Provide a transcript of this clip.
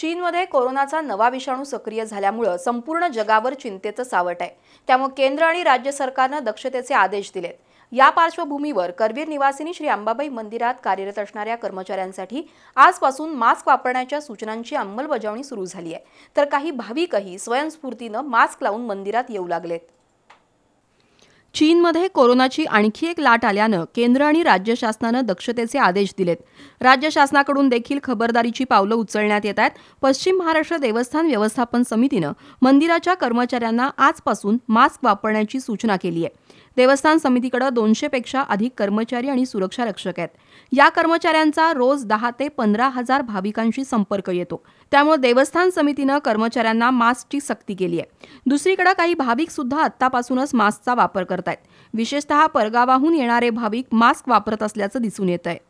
चीनमध्ये कोरोनाचा नवा विषाणू सक्रिय झाल्यामुळं संपूर्ण जगावर चिंतेचं सावट आहे त्यामुळे केंद्र आणि राज्य सरकारनं दक्षतेचे आदेश दिलेत या पार्श्वभूमीवर करवीर निवासिनी श्री अंबाबाई मंदिरात कार्यरत असणाऱ्या कर्मचाऱ्यांसाठी आजपासून मास्क वापरण्याच्या सूचनांची अंमलबजावणी सुरू झाली आहे तर काही भाविकही स्वयंस्फूर्तीनं मास्क लावून मंदिरात येऊ लागलेत चीनमध्ये कोरोनाची आणखी एक लाट आल्यानं केंद्र आणि राज्य शासनानं दक्षतेचे आदेश दिलेत राज्य शासनाकडून देखील खबरदारीची पावलं उचलण्यात येत आहेत पश्चिम महाराष्ट्र देवस्थान व्यवस्थापन समितीनं मंदिराच्या कर्मचाऱ्यांना आजपासून मास्क वापरण्याची सूचना केली आहे देवस्थान समितीकडे दोनशेपेक्षा अधिक कर्मचारी आणि सुरक्षा रक्षक आहेत या कर्मचाऱ्यांचा रोज दहा ते पंधरा हजार भाविकांशी संपर्क येतो त्यामुळे देवस्थान समितीनं कर्मचाऱ्यांना मास्कची सक्ती केली आहे दुसरीकडे काही भाविक सुद्धा आतापासूनच मास्कचा वापर करतायत विशेषतः परगावाहून येणारे भाविक मास्क वापरत असल्याचं दिसून येत आहे